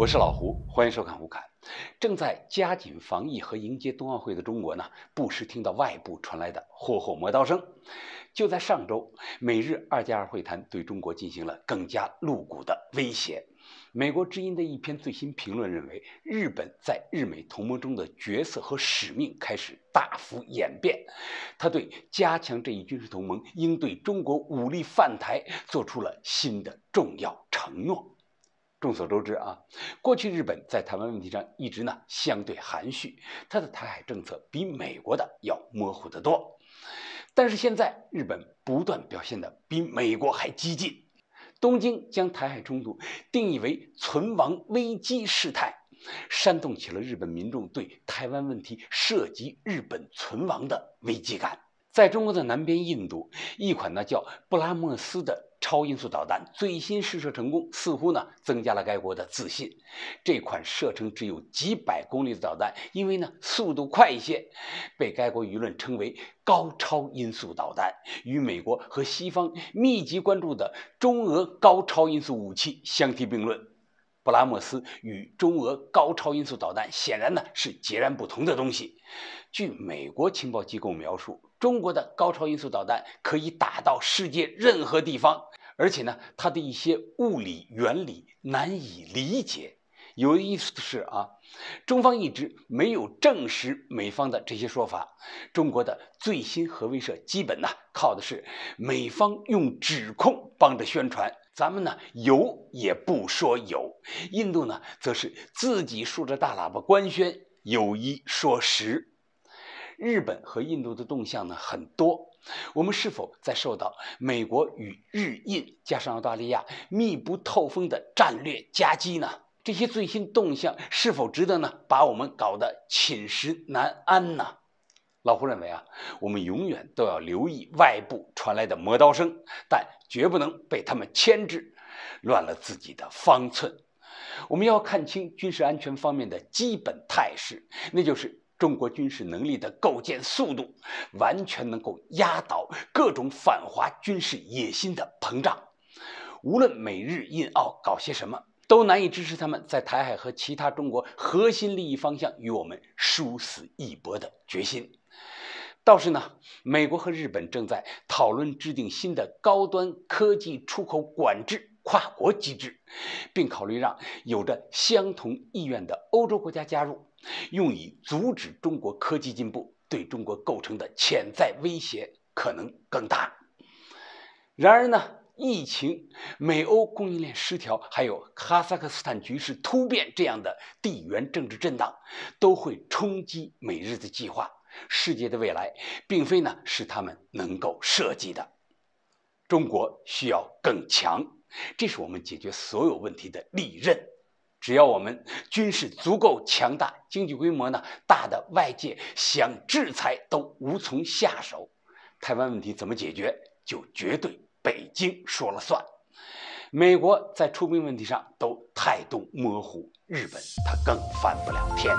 我是老胡，欢迎收看《胡侃》。正在加紧防疫和迎接冬奥会的中国呢，不时听到外部传来的“霍霍磨刀声”。就在上周，美日二加二会谈对中国进行了更加露骨的威胁。美国《知音》的一篇最新评论认为，日本在日美同盟中的角色和使命开始大幅演变。他对加强这一军事同盟，应对中国武力犯台，做出了新的重要承诺。众所周知啊，过去日本在台湾问题上一直呢相对含蓄，它的台海政策比美国的要模糊得多。但是现在日本不断表现的比美国还激进，东京将台海冲突定义为存亡危机事态，煽动起了日本民众对台湾问题涉及日本存亡的危机感。在中国的南边，印度一款呢叫布拉莫斯的超音速导弹最新试射成功，似乎呢增加了该国的自信。这款射程只有几百公里的导弹，因为呢速度快一些，被该国舆论称为高超音速导弹，与美国和西方密集关注的中俄高超音速武器相提并论。布拉莫斯与中俄高超音速导弹显然呢是截然不同的东西。据美国情报机构描述，中国的高超音速导弹可以打到世界任何地方，而且呢，它的一些物理原理难以理解。有意思的是啊，中方一直没有证实美方的这些说法。中国的最新核威慑基本呢，靠的是美方用指控帮着宣传。咱们呢有也不说有，印度呢则是自己竖着大喇叭官宣，有一说十。日本和印度的动向呢很多，我们是否在受到美国与日印加上澳大利亚密不透风的战略夹击呢？这些最新动向是否值得呢？把我们搞得寝食难安呢？老胡认为啊，我们永远都要留意外部传来的磨刀声，但绝不能被他们牵制，乱了自己的方寸。我们要看清军事安全方面的基本态势，那就是中国军事能力的构建速度，完全能够压倒各种反华军事野心的膨胀。无论美日印澳搞些什么。都难以支持他们在台海和其他中国核心利益方向与我们殊死一搏的决心，倒是呢，美国和日本正在讨论制定新的高端科技出口管制跨国机制，并考虑让有着相同意愿的欧洲国家加入，用以阻止中国科技进步对中国构成的潜在威胁可能更大。然而呢？疫情、美欧供应链失调，还有哈萨克斯坦局势突变这样的地缘政治震荡，都会冲击美日的计划。世界的未来并非呢是他们能够设计的。中国需要更强，这是我们解决所有问题的利刃。只要我们军事足够强大，经济规模呢大的，外界想制裁都无从下手。台湾问题怎么解决，就绝对。北京说了算，美国在出兵问题上都态度模糊，日本他更翻不了天。